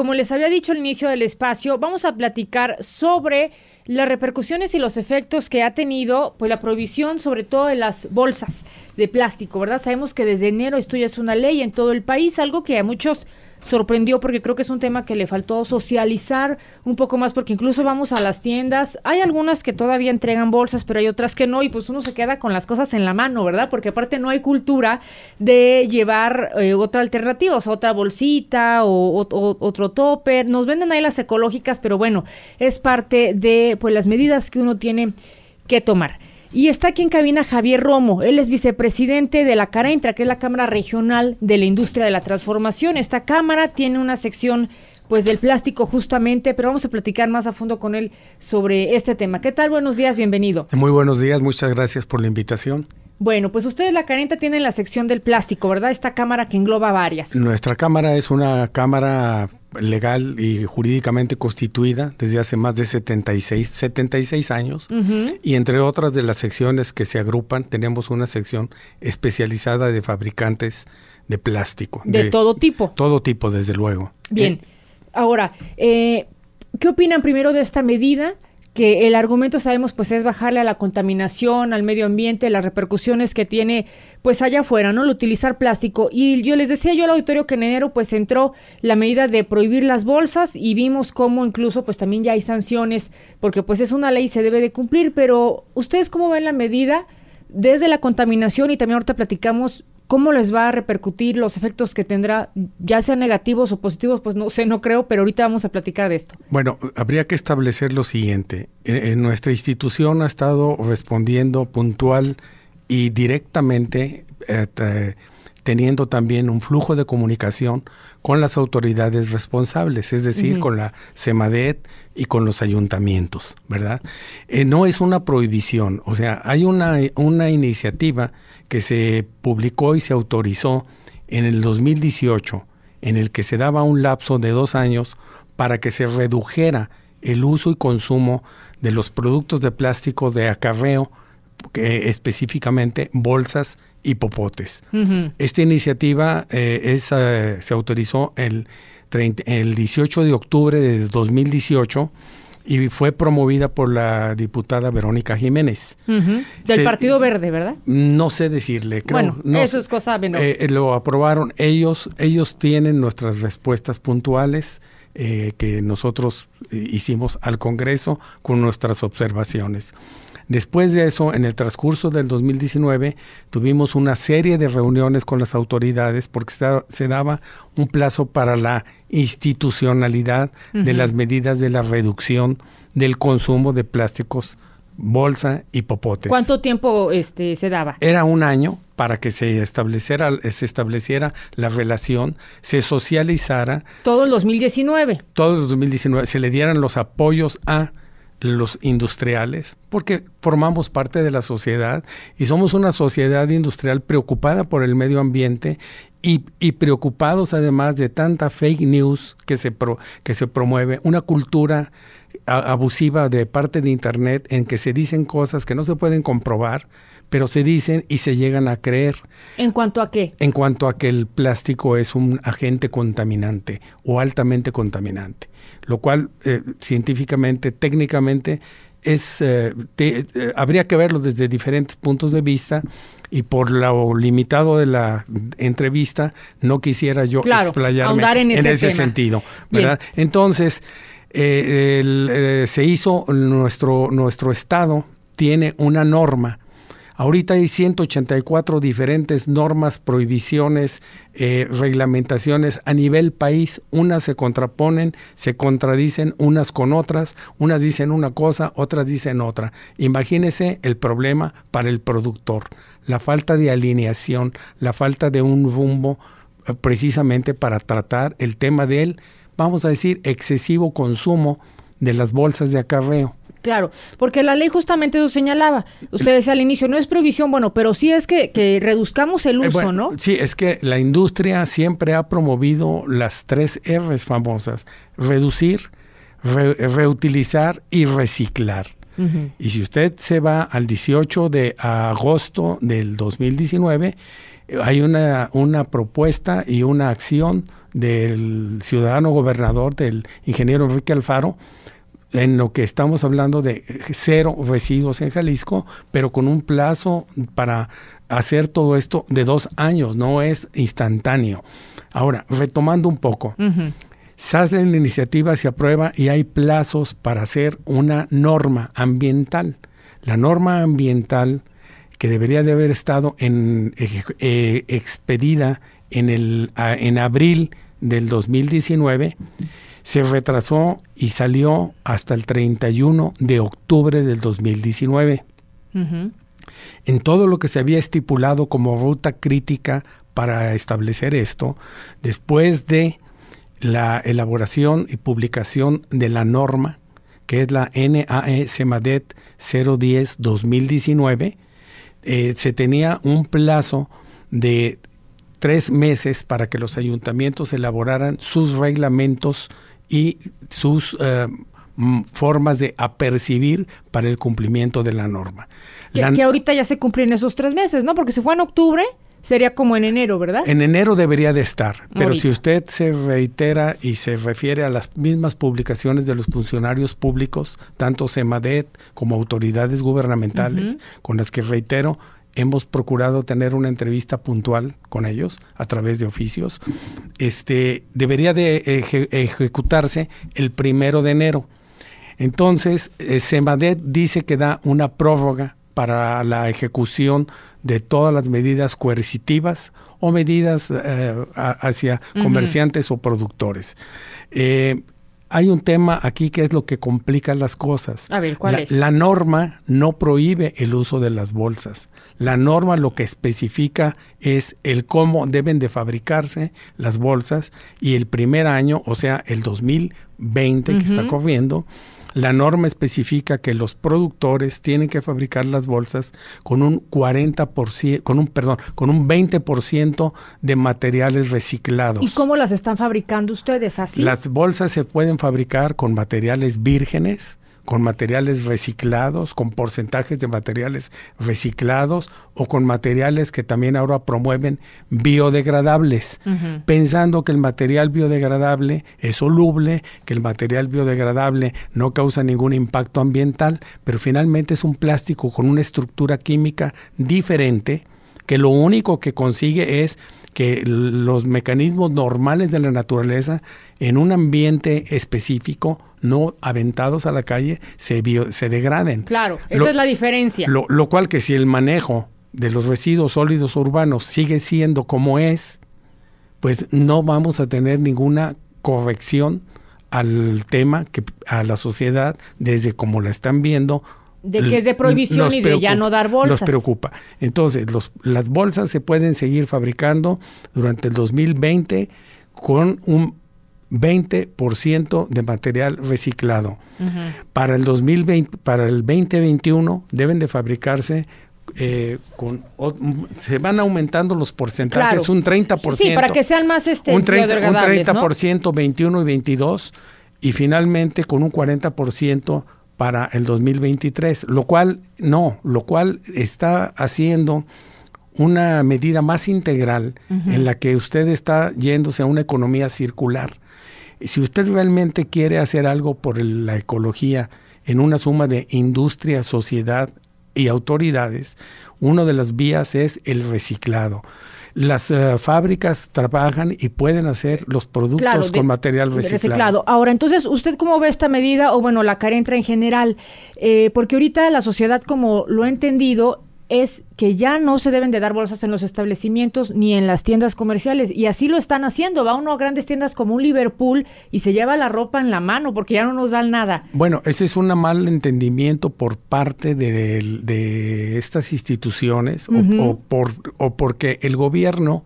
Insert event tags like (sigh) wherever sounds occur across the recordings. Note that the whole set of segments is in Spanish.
como les había dicho al inicio del espacio, vamos a platicar sobre las repercusiones y los efectos que ha tenido pues la prohibición sobre todo de las bolsas de plástico, ¿verdad? Sabemos que desde enero esto ya es una ley en todo el país, algo que a muchos sorprendió porque creo que es un tema que le faltó socializar un poco más porque incluso vamos a las tiendas, hay algunas que todavía entregan bolsas, pero hay otras que no y pues uno se queda con las cosas en la mano, ¿verdad? Porque aparte no hay cultura de llevar eh, otra alternativa, o sea, otra bolsita o, otro tope Nos venden ahí las ecológicas, pero bueno, es parte de pues las medidas que uno tiene que tomar. Y está aquí en cabina Javier Romo, él es vicepresidente de la Carentra, que es la Cámara Regional de la Industria de la Transformación. Esta cámara tiene una sección pues del plástico justamente, pero vamos a platicar más a fondo con él sobre este tema. ¿Qué tal? Buenos días, bienvenido. Muy buenos días, muchas gracias por la invitación. Bueno, pues ustedes la carenta tienen la sección del plástico, ¿verdad? Esta cámara que engloba varias. Nuestra cámara es una cámara legal y jurídicamente constituida desde hace más de 76, 76 años y entre otras de las secciones que se agrupan tenemos una sección especializada de fabricantes de plástico. De, todo tipo. Todo tipo, desde luego. Bien. ¿Eh? Ahora, eh, ¿qué opinan primero de esta medida? que el argumento sabemos pues es bajarle a la contaminación, al medio ambiente, las repercusiones que tiene pues allá afuera, ¿no? El utilizar plástico. Y yo les decía yo al auditorio que en enero pues entró la medida de prohibir las bolsas y vimos cómo incluso pues también ya hay sanciones porque pues es una ley y se debe de cumplir, pero ¿ustedes cómo ven la medida? Desde la contaminación y también ahorita platicamos ¿Cómo les va a repercutir los efectos que tendrá, ya sean negativos o positivos? Pues no sé, no creo, pero ahorita vamos a platicar de esto. Bueno, habría que establecer lo siguiente. nuestra institución ha estado respondiendo puntual y directamente eh, teniendo también un flujo de comunicación con las autoridades responsables, es decir, con la CEMADET y con los ayuntamientos, ¿verdad? Eh, no es una prohibición, o sea, hay una, una iniciativa que se publicó y se autorizó en el 2018, en el que se daba un lapso de dos años para que se redujera el uso y consumo de los productos de plástico de acarreo específicamente bolsas y popotes. Esta iniciativa eh, eh, se autorizó el, el 18 de octubre de 2018 y fue promovida por la diputada Verónica Jiménez. Del Partido Verde, ¿verdad? No sé decirle. Creo, bueno, eso es cosa menor. Eh, lo aprobaron ellos, ellos tienen nuestras respuestas puntuales. que nosotros hicimos al Congreso con nuestras observaciones. Después de eso, en el transcurso del 2019, tuvimos una serie de reuniones con las autoridades porque se daba un plazo para la institucionalidad de las medidas de la reducción del consumo de plásticos bolsa y popotes. ¿Cuánto tiempo este, se daba? Era un año para que se estableciera, se estableciera la relación, se socializara. Todo el 2019. Todo el 2019, se le dieran los apoyos a los industriales, porque formamos parte de la sociedad y somos una sociedad industrial preocupada por el medio ambiente y, preocupados además de tanta fake news que se, que se promueve, una cultura abusiva de parte de Internet en que se dicen cosas que no se pueden comprobar, pero se dicen y se llegan a creer. ¿En cuanto a qué? En cuanto a que el plástico es un agente contaminante o altamente contaminante, lo cual eh, científicamente, técnicamente, es, eh, eh, habría que verlo desde diferentes puntos de vista y por lo limitado de la entrevista no quisiera yo explayarme en ese, sentido, ¿verdad? Entonces, se hizo nuestro, nuestro estado tiene una norma Ahorita hay 184 diferentes normas, prohibiciones, eh, reglamentaciones a nivel país. Unas se contraponen, se contradicen unas con otras, unas dicen una cosa, otras dicen otra. Imagínese el problema para el productor, la falta de alineación, la falta de un rumbo eh, precisamente para tratar el tema del, vamos a decir, excesivo consumo de las bolsas de acarreo. Claro, porque la ley justamente lo señalaba. Usted decía al inicio, no es prohibición, bueno, pero sí es que, reduzcamos el eh, uso, ¿no? Sí, es que la industria siempre ha promovido las tres R's famosas, reducir, reutilizar y reciclar. Y si usted se va al 18 de agosto del 2019, hay una, una propuesta y una acción del ciudadano gobernador, del ingeniero Enrique Alfaro, en lo que estamos hablando de cero residuos en Jalisco, pero con un plazo para hacer todo esto de dos años, no es instantáneo. Ahora, retomando un poco, uh la iniciativa, se aprueba y hay plazos para hacer una norma ambiental. La norma ambiental que debería de haber estado en, eh, eh, expedida en, el, en abril del 2019 se retrasó y salió hasta el 31 de octubre del 2019. En todo lo que se había estipulado como ruta crítica para establecer esto, después de la elaboración y publicación de la norma, que es la NAE CEMADET 010-2019, se tenía un plazo de tres meses para que los ayuntamientos elaboraran sus reglamentos y sus eh, formas de apercibir para el cumplimiento de la norma. Que, ahorita ya se cumplen esos tres meses, ¿no? Porque si fue en octubre, Sería como en enero, ¿verdad? En enero debería de estar, pero si usted se reitera y se refiere a las mismas publicaciones de los funcionarios públicos, tanto SEMADET como autoridades gubernamentales, con las que reitero, hemos procurado tener una entrevista puntual con ellos a través de oficios. Este, debería de ejecutarse el primero de enero. Entonces, eh, Semadet dice que da una prórroga para la ejecución de todas las medidas coercitivas o medidas eh, hacia comerciantes o productores. Eh, hay un tema aquí que es lo que complica las cosas. A ver, ¿cuál la, es? La norma no prohíbe el uso de las bolsas. La norma lo que especifica es el cómo deben de fabricarse las bolsas y el primer año, o sea, el 2020 que está corriendo, la norma especifica que los productores tienen que fabricar las bolsas con un 40%, con un, perdón, con un 20% de materiales reciclados. ¿Y cómo las están fabricando ustedes así? Las bolsas se pueden fabricar con materiales vírgenes, con materiales reciclados, con porcentajes de materiales reciclados o con materiales que también ahora promueven biodegradables, pensando que el material biodegradable es soluble, que el material biodegradable no causa ningún impacto ambiental, pero finalmente es un plástico con una estructura química diferente que lo único que consigue es que los mecanismos normales de la naturaleza en un ambiente específico no aventados a la calle, se, degraden. Claro, esa es la diferencia. Lo, cual que si el manejo de los residuos sólidos urbanos sigue siendo como es, pues no vamos a tener ninguna corrección al tema que a la sociedad desde como la están viendo de que es de prohibición y de ya no dar bolsas. Nos preocupa. Entonces, los, las bolsas se pueden seguir fabricando durante el 2020 con un 20% de material reciclado. Para el 2020, para el 2021 deben de fabricarse eh, con se van aumentando los porcentajes un 30%. Sí, para que sean más este un 30, 21 y 22 y finalmente con un 40% para el 2023, lo cual no, lo cual está haciendo una medida más integral en la que usted está yéndose a una economía circular. Si usted realmente quiere hacer algo por la ecología en una suma de industria, sociedad y autoridades, una de las vías es el reciclado. Las eh, fábricas trabajan y pueden hacer los productos con material reciclado. Ahora, entonces, ¿usted cómo ve esta medida o, bueno, la carentra en general? Eh, porque ahorita la sociedad, como lo ha entendido, es que ya no se deben de dar bolsas en los establecimientos ni en las tiendas comerciales. Y así lo están haciendo. Va uno a grandes tiendas como un Liverpool y se lleva la ropa en la mano porque ya no nos dan nada. Bueno, ese es un mal entendimiento por parte de, estas instituciones o, por, o porque el gobierno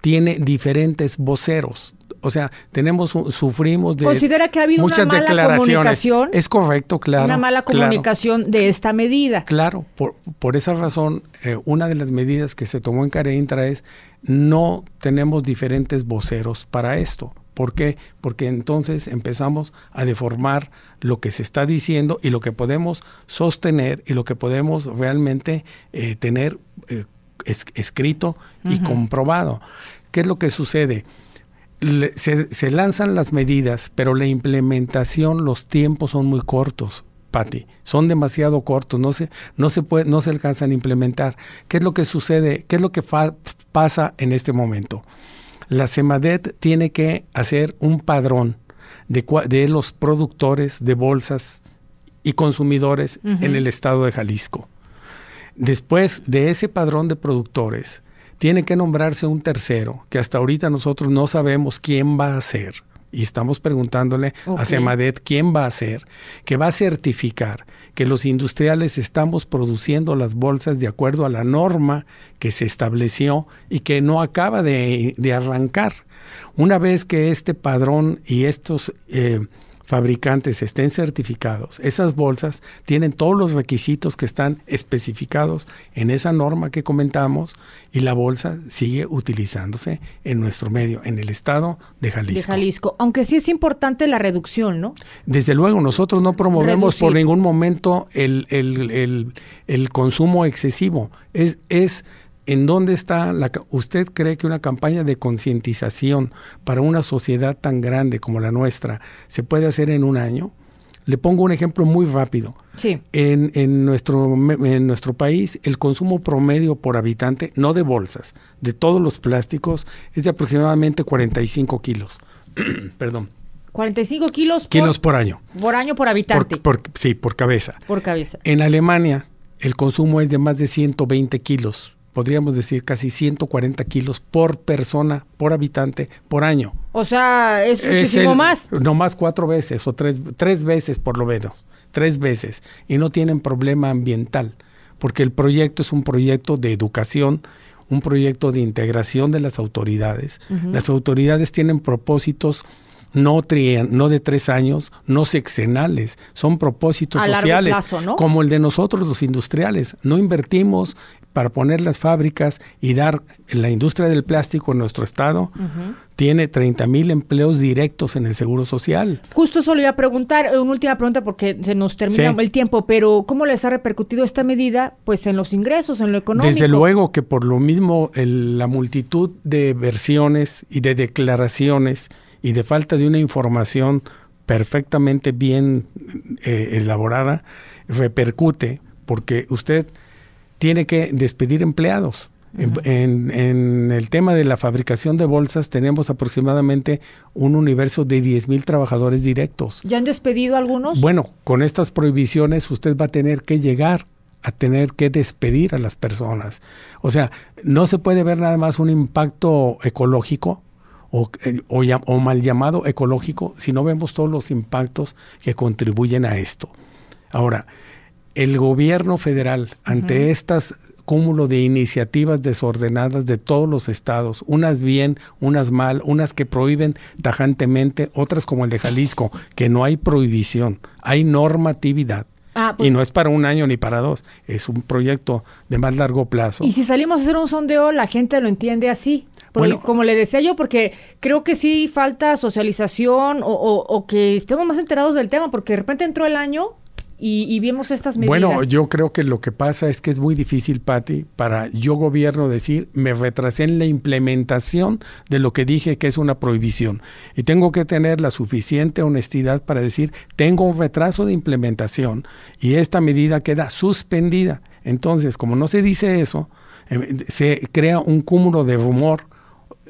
tiene diferentes voceros. O sea, tenemos sufrimos de Considera que muchas declaraciones. Es correcto, claro. Una mala comunicación de esta medida. Claro, por, esa razón, eh, una de las medidas que se tomó en Careintra es no tenemos diferentes voceros para esto. ¿Por qué? Porque entonces empezamos a deformar lo que se está diciendo y lo que podemos sostener y lo que podemos realmente eh, tener eh, escrito y comprobado. ¿Qué es lo que sucede? se, lanzan las medidas, pero la implementación, los tiempos son muy cortos, Patti. Son demasiado cortos, no se, no se, puede, no se alcanzan a implementar. ¿Qué es lo que sucede? ¿Qué es lo que pasa en este momento? La CEMADET tiene que hacer un padrón de, los productores de bolsas y consumidores en el estado de Jalisco. Después de ese padrón de productores, tiene que nombrarse un tercero, que hasta ahorita nosotros no sabemos quién va a ser. Y estamos preguntándole a Semadet quién va a ser, que va a certificar que los industriales estamos produciendo las bolsas de acuerdo a la norma que se estableció y que no acaba de, arrancar. Una vez que este padrón y estos... Eh, fabricantes estén certificados, esas bolsas tienen todos los requisitos que están especificados en esa norma que comentamos y la bolsa sigue utilizándose en nuestro medio, en el estado de Jalisco. De Jalisco, aunque sí es importante la reducción, ¿no? Desde luego, nosotros no promovemos por ningún momento el, consumo excesivo. Es, es ¿En dónde está la, usted cree que una campaña de concientización para una sociedad tan grande como la nuestra se puede hacer en un año? Le pongo un ejemplo muy rápido. Sí. En, en, nuestro, en nuestro país, el consumo promedio por habitante, no de bolsas, de todos los plásticos, es de aproximadamente 45 kilos. (clears throat) Perdón. 45 kilos, kilos por, año. Por año por habitante. sí, por cabeza. Por cabeza. En Alemania, el consumo es de más de 120 kilos podríamos decir casi 140 kilos por persona, por habitante, por año. O sea, es muchísimo más. No más cuatro veces o tres, tres veces por lo menos, tres veces. Y no tienen problema ambiental, porque el proyecto es un proyecto de educación, un proyecto de integración de las autoridades. Las autoridades tienen propósitos no, no de tres años, no sexenales, son propósitos sociales, como el de nosotros los industriales. No invertimos para poner las fábricas y dar la industria del plástico en nuestro estado. Tiene 30 mil empleos directos en el Seguro Social. Justo solo iba a preguntar, eh, una última pregunta porque se nos termina el tiempo, pero ¿cómo les ha repercutido esta medida? Pues en los ingresos, en lo económico. Desde luego que por lo mismo la multitud de versiones y de declaraciones y de falta de una información perfectamente bien eh, elaborada repercute porque usted tiene que despedir empleados. en, el tema de la fabricación de bolsas tenemos aproximadamente un universo de 10.000 mil trabajadores directos. ¿Ya han despedido algunos? Bueno, con estas prohibiciones usted va a tener que llegar a tener que despedir a las personas. O sea, no se puede ver nada más un impacto ecológico o, eh, o, o mal llamado ecológico si no vemos todos los impactos que contribuyen a esto. Ahora, el gobierno federal ante estas cúmulo de iniciativas desordenadas de todos los estados, unas bien, unas mal, unas que prohíben tajantemente, otras como el de Jalisco, que no hay prohibición, hay normatividad. Ah, pues y no es para un año ni para dos, es un proyecto de más largo plazo. Y si salimos a hacer un sondeo, la gente lo entiende así. como le decía yo, porque creo que sí falta socialización o, o que estemos más enterados del tema, porque de repente entró el año y, vimos estas medidas. Bueno, yo creo que lo que pasa es que es muy difícil, Patti, para yo gobierno decir, me retrasé en la implementación de lo que dije que es una prohibición. Y tengo que tener la suficiente honestidad para decir, tengo un retraso de implementación y esta medida queda suspendida. Entonces, como no se dice eso, eh, se crea un cúmulo de rumor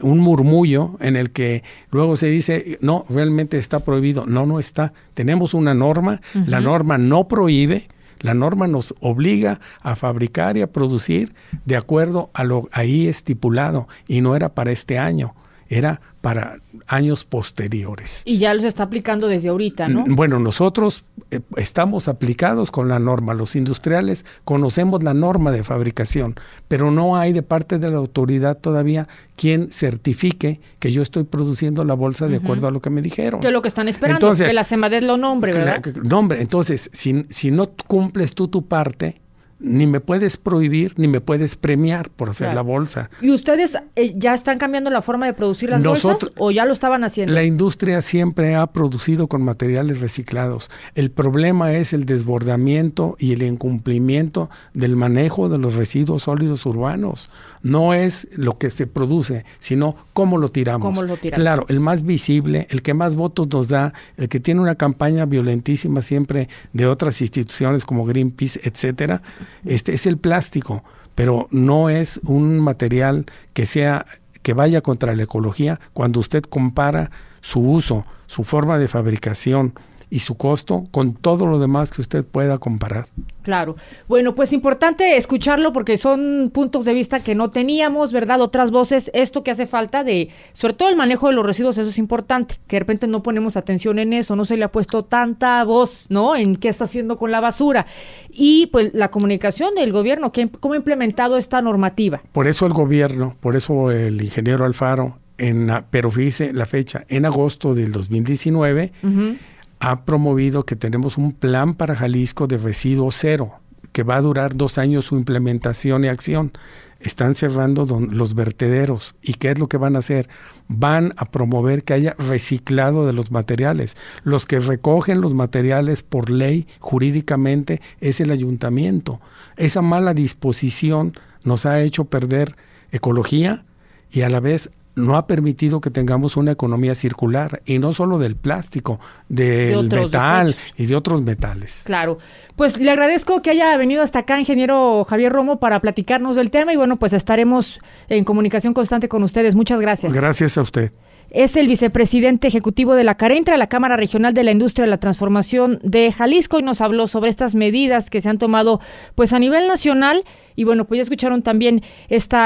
un murmullo en el que luego se dice, no, realmente está prohibido. No, no está. Tenemos una norma, la norma no prohíbe, la norma nos obliga a fabricar y a producir de acuerdo a lo ahí estipulado y no era para este año era para años posteriores. Y ya los está aplicando desde ahorita, ¿no? Mm, bueno, nosotros eh, estamos aplicados con la norma, los industriales conocemos la norma de fabricación, pero no hay de parte de la autoridad todavía quien certifique que yo estoy produciendo la bolsa de acuerdo a lo que me dijeron. Que lo que están esperando, entonces, que la SEMADET lo nombre, ¿verdad? nombre, entonces, si, si no cumples tú tu parte, ni me puedes prohibir ni me puedes premiar por hacer la bolsa. ¿Y ustedes eh, ya están cambiando la forma de producir las bolsas o ya lo estaban haciendo? La industria siempre ha producido con materiales reciclados. El problema es el desbordamiento y el incumplimiento del manejo de los residuos sólidos urbanos. No es lo que se produce, sino cómo lo tiramos. Claro, el más visible, el que más votos nos da, el que tiene una campaña violentísima siempre de otras instituciones como Greenpeace, etcétera, este es el plástico, pero no es un material que sea que vaya contra la ecología cuando usted compara su uso, su forma de fabricación, y su costo con todo lo demás que usted pueda comparar. Claro. Bueno, pues importante escucharlo porque son puntos de vista que no teníamos, ¿verdad? Otras voces, esto que hace falta de, sobre todo el manejo de los residuos, eso es importante, que de repente no ponemos atención en eso, no se le ha puesto tanta voz, ¿no? En qué está haciendo con la basura. Y pues la comunicación del gobierno, ¿cómo ha implementado esta normativa? Por eso el gobierno, por eso el ingeniero Alfaro, en, pero fíjese la fecha, en agosto del 2019, uh ha promovido que tenemos un plan para Jalisco de residuo cero, que va a durar dos años su implementación y acción. Están cerrando los vertederos. ¿Y qué es lo que van a hacer? Van a promover que haya reciclado de los materiales. Los que recogen los materiales por ley, jurídicamente, es el ayuntamiento. Esa mala disposición nos ha hecho perder ecología y a la vez no ha permitido que tengamos una economía circular, y no solo del plástico, del metal y de otros metales. Claro, pues le agradezco que haya venido hasta acá, ingeniero Javier Romo, para platicarnos del tema y bueno, pues estaremos en comunicación constante con ustedes. Muchas gracias. Gracias a usted. Es el vicepresidente ejecutivo de la Carentra, la Cámara Regional de la Industria de la Transformación de Jalisco, y nos habló sobre estas medidas que se han tomado pues a nivel nacional. Y bueno, pues ya escucharon también esta